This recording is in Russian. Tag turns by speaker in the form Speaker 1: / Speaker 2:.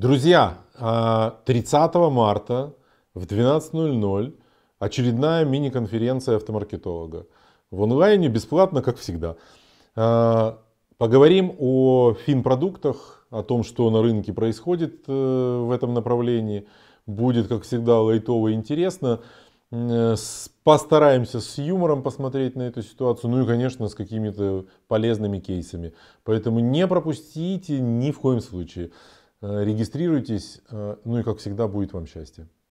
Speaker 1: Друзья, 30 а, марта в 12.00 очередная мини-конференция автомаркетолога. В онлайне бесплатно, как всегда. А, поговорим о финпродуктах, о том, что на рынке происходит э, в этом направлении. Будет, как всегда, лайтово и интересно. Э, постараемся с юмором посмотреть на эту ситуацию, ну и, конечно, с какими-то полезными кейсами. Поэтому не пропустите ни в коем случае. Э, регистрируйтесь, э, ну и как всегда будет вам счастье.